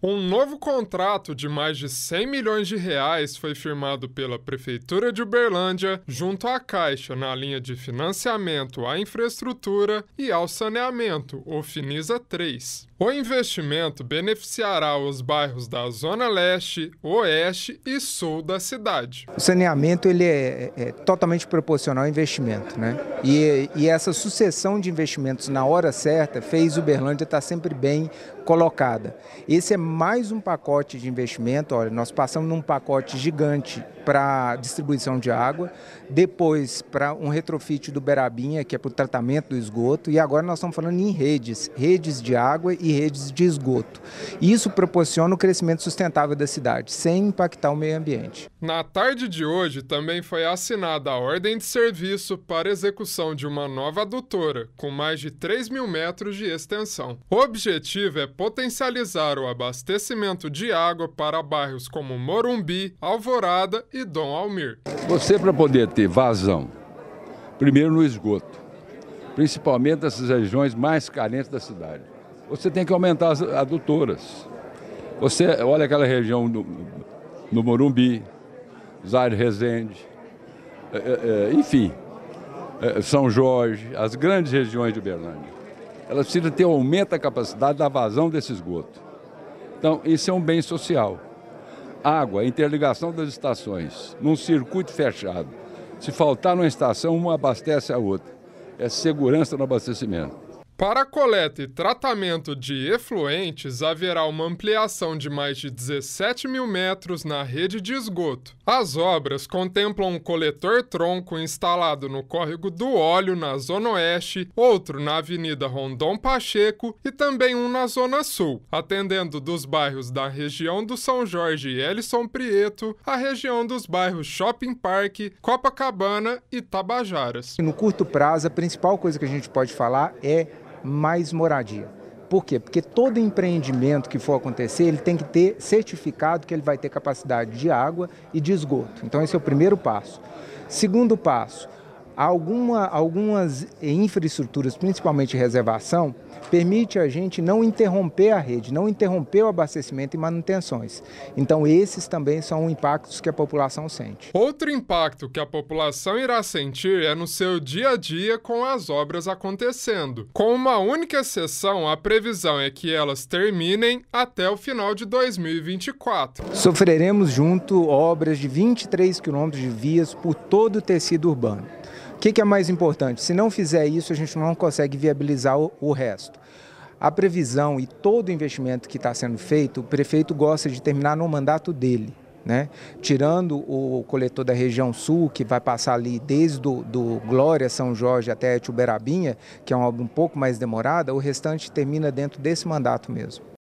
Um novo contrato de mais de 100 milhões de reais foi firmado pela Prefeitura de Uberlândia junto à Caixa na linha de financiamento à infraestrutura e ao saneamento, o FINISA 3. O investimento beneficiará os bairros da Zona Leste, Oeste e Sul da cidade. O saneamento ele é, é, é totalmente proporcional ao investimento. Né? E, e, essa sucessão de investimentos na hora certa fez Uberlândia estar sempre bem colocada. Esse é mais um pacote de investimento. Olha, nós passamos num pacote gigante para distribuição de água, depois para um retrofit do Berabinha, que é para o tratamento do esgoto, e agora nós estamos falando em redes, redes de água e e redes de esgoto. Isso proporciona o crescimento sustentável da cidade, sem impactar o meio ambiente. Na tarde de hoje, também foi assinada a ordem de serviço para execução de uma nova adutora, com mais de 3 mil metros de extensão. O objetivo é potencializar o abastecimento de água para bairros como Morumbi, Alvorada e Dom Almir. Você, para poder ter vazão, primeiro no esgoto, principalmente dessas regiões mais carentes da cidade você tem que aumentar as adutoras. Você olha aquela região do, no Morumbi, Zaire Rezende, é, é, é, enfim, é, São Jorge, as grandes regiões de Uberlândia. Elas precisam ter aumento da capacidade da vazão desse esgoto. Então, isso é um bem social. Água, interligação das estações, num circuito fechado. Se faltar numa estação, uma abastece a outra. É segurança no abastecimento. Para a coleta e tratamento de efluentes, haverá uma ampliação de mais de 17 mil metros na rede de esgoto. As obras contemplam um coletor-tronco instalado no córrego do Óleo, na Zona Oeste, outro na Avenida Rondon Pacheco e também um na Zona Sul, atendendo dos bairros da região do São Jorge e Elison Prieto, à região dos bairros Shopping Park, Copacabana e Tabajaras. No curto prazo, a principal coisa que a gente pode falar é mais moradia. Por quê? Porque todo empreendimento que for acontecer, ele tem que ter certificado que ele vai ter capacidade de água e de esgoto. Então, esse é o primeiro passo. Segundo passo, Alguma, algumas infraestruturas, principalmente reservação, permite a gente não interromper a rede, não interromper o abastecimento e manutenções. Então esses também são impactos que a população sente. Outro impacto que a população irá sentir é no seu dia a dia com as obras acontecendo. Com uma única exceção, a previsão é que elas terminem até o final de 2024. Sofreremos junto obras de 23 quilômetros de vias por todo o tecido urbano que, que é mais importante? Se não fizer isso, a gente não consegue viabilizar o, o resto. A previsão e todo o investimento que está sendo feito, o prefeito gosta de terminar no mandato dele. Né? Tirando o coletor da região sul, que vai passar ali desde do, do Glória, São Jorge até Etuberabinha, que é uma um pouco mais demorada, o restante termina dentro desse mandato mesmo.